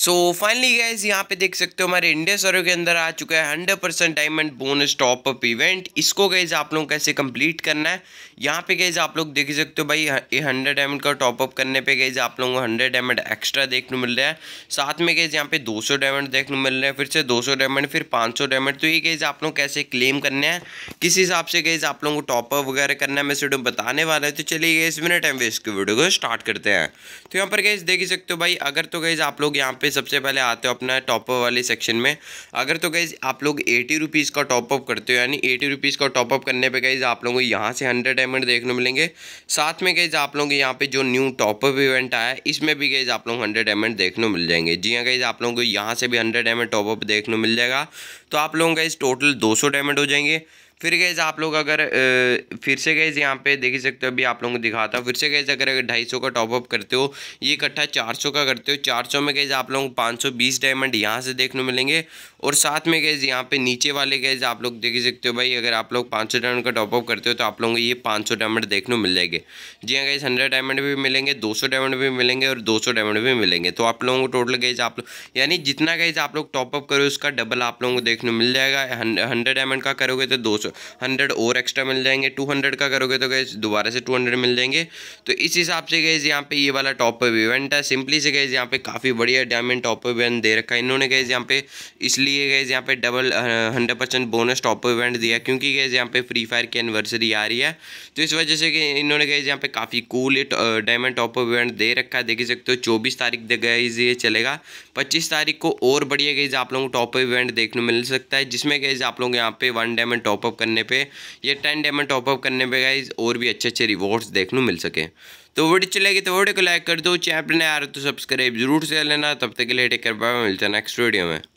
so finally gas यहाँ पे देख सकते हो हमारे इंडिया सर्वे के अंदर आ चुका है hundred percent diamond bonus top up event इसको गैज आप लोग कैसे कंप्लीट करना है यहाँ पे गैज आप लोग देख सकते हो भाई ये हंड्रेड डायमंड का टॉप अप करने पे गए आप लोगों को हंड्रेड डायमंड एक्स्ट्रा देखने मिल रहा है साथ में गए यहाँ पे दो सौ डायमंड देखने मिल रहे हैं फिर से दो सौ डायमंड फिर पाँच सौ डायमंड तो ये गैज आप लोग कैसे क्लेम करने हैं किस हिसाब से गैज आप लोगों को टॉप अप वगैरह करना है मैं सीडियो बताने वाला है तो चलिए गैस बिना टाइम वेस्ट की वीडियो को स्टार्ट करते हैं तो यहाँ पर गए देख सकते हो भाई अगर तो गए आप लोग यहाँ पे सबसे पहले आते हो अपना टॉपअप वाले सेक्शन में अगर तो गई आप लोग एटी रुपीज़ का टॉपअप करते हो यानी एटी रुपीज़ का टॉपअप करने पे गई आप लोगों को यहाँ से हंड्रेड डायमंड देखने मिलेंगे साथ में गई आप लोगों के यहाँ पे जो न्यू टॉपअप इवेंट आया है इसमें भी गई आप लोग हंड्रेड डायमंड देखने मिल जाएंगे जी हाँ गई आप लोगों को यहाँ से भी हंड्रेड डायमंड टॉपअप देखने मिल जाएगा तो आप लोगों का इस टोटल दो डायमंड हो जाएंगे फिर गैज आप लोग अगर फिर से गैज यहाँ पे देख सकते हो अभी आप लोगों को दिखाता हूँ फिर से गैज अगर ढाई सौ का टॉपअप करते हो ये इकट्ठा चार सौ का करते हो चार सौ में गैज आप लोगों को पाँच सौ बीस डायमंड यहाँ से देखने मिलेंगे और साथ में गैज यहाँ पे नीचे वाले गैज आप लोग देख सकते हो भाई अगर आप लोग पाँच सौ डायमंड का टॉपअप करते हो तो आप लोगों को ये पाँच सौ डायमंड देखने मिल जाएंगे जी हाँ गैज हंड्रेड डायमंड भी मिलेंगे दो सौ डायमंड भी मिलेंगे और दो सौ डायमंड भी मिलेंगे तो आप लोगों को टोटल गैज आप लोग यानी जितना गैज आप लोग टॉपअप करो उसका डबल आप लोगों को देखने मिल जाएगा हंड्रेड डायमंड का करोगे तो दो सौ हंड्रेड और एक्स्ट्रा मिल जाएंगे टू हंड्रेड का करोगे तो गैस दोबारा से टू हंड्रेड मिल जाएंगे तो इस हिसाब से गैस यहाँ पे ये वाला टॉप अप इवेंट है सिंपली से गैस यहाँ पे काफ़ी बढ़िया डायमंड टॉप अप इवेंट दे रखा है इन्होंने गैस यहाँ पे इसलिए गैस यहाँ पे double hundred percent bonus top up event दिया क्योंकि गैस यहाँ पे फ्री फायर की एनिवर्सरी आ रही है तो इस वजह से इन्होंने गैस यहाँ पे काफ़ी cool diamond top up event दे रखा है देख सकते हो चौबीस तारीख दे गैस ये चलेगा पच्चीस तारीख को और बढ़िया गैस आप लोगों को टॉप अप इवेंट देखने मिल सकता है जिसमें गैस आप लोग यहाँ पे वन डायमंड टॉपअप करने पे ये टेन डायमंड टॉपअप करने पे गाइज और भी अच्छे अच्छे रिवॉर्ड्स देखने मिल सके तो वीडियो चलेगी तो वीडियो को लाइक कर दो चैनल नहीं आ रहा तो सब्सक्राइब जरूर से लेना तब तक के लिए टेक कर पाए मिलते हैं नेक्स्ट वीडियो में